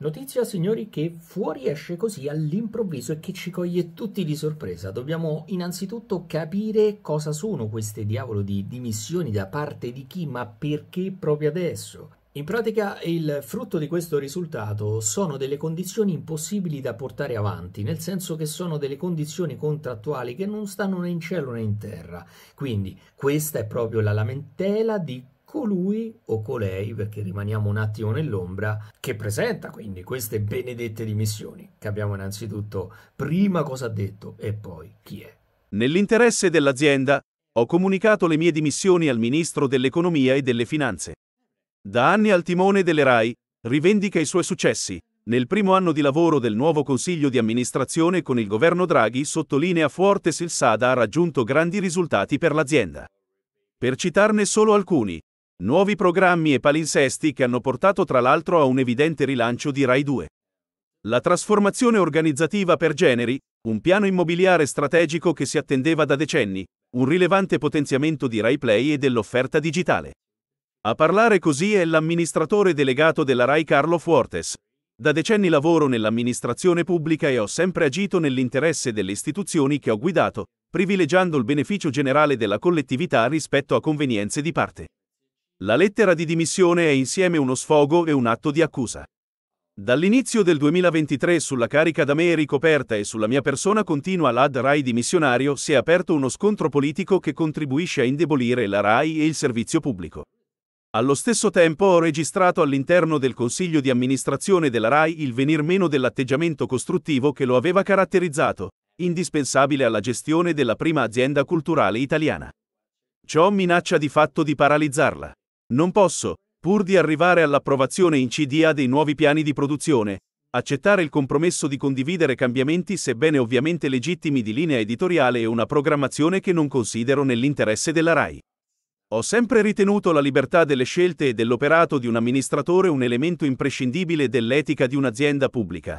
Notizia, signori, che fuoriesce così all'improvviso e che ci coglie tutti di sorpresa. Dobbiamo innanzitutto capire cosa sono queste diavolo di dimissioni da parte di chi, ma perché proprio adesso. In pratica il frutto di questo risultato sono delle condizioni impossibili da portare avanti, nel senso che sono delle condizioni contrattuali che non stanno né in cielo né in terra. Quindi questa è proprio la lamentela di colui o colei, perché rimaniamo un attimo nell'ombra, che presenta quindi queste benedette dimissioni. Capiamo innanzitutto prima cosa ha detto e poi chi è. Nell'interesse dell'azienda, ho comunicato le mie dimissioni al Ministro dell'Economia e delle Finanze. Da anni al timone delle RAI, rivendica i suoi successi. Nel primo anno di lavoro del nuovo Consiglio di amministrazione con il governo Draghi sottolinea Fuortes il Sada ha raggiunto grandi risultati per l'azienda. Per citarne solo alcuni, Nuovi programmi e palinsesti che hanno portato tra l'altro a un evidente rilancio di Rai 2. La trasformazione organizzativa per generi, un piano immobiliare strategico che si attendeva da decenni, un rilevante potenziamento di Rai Play e dell'offerta digitale. A parlare così è l'amministratore delegato della Rai Carlo Fuertes. Da decenni lavoro nell'amministrazione pubblica e ho sempre agito nell'interesse delle istituzioni che ho guidato, privilegiando il beneficio generale della collettività rispetto a convenienze di parte. La lettera di dimissione è insieme uno sfogo e un atto di accusa. Dall'inizio del 2023 sulla carica da me ricoperta e sulla mia persona continua l'ad RAI dimissionario si è aperto uno scontro politico che contribuisce a indebolire la RAI e il servizio pubblico. Allo stesso tempo ho registrato all'interno del Consiglio di amministrazione della RAI il venir meno dell'atteggiamento costruttivo che lo aveva caratterizzato, indispensabile alla gestione della prima azienda culturale italiana. Ciò minaccia di fatto di paralizzarla. Non posso, pur di arrivare all'approvazione in CDA dei nuovi piani di produzione, accettare il compromesso di condividere cambiamenti sebbene ovviamente legittimi di linea editoriale e una programmazione che non considero nell'interesse della RAI. Ho sempre ritenuto la libertà delle scelte e dell'operato di un amministratore un elemento imprescindibile dell'etica di un'azienda pubblica.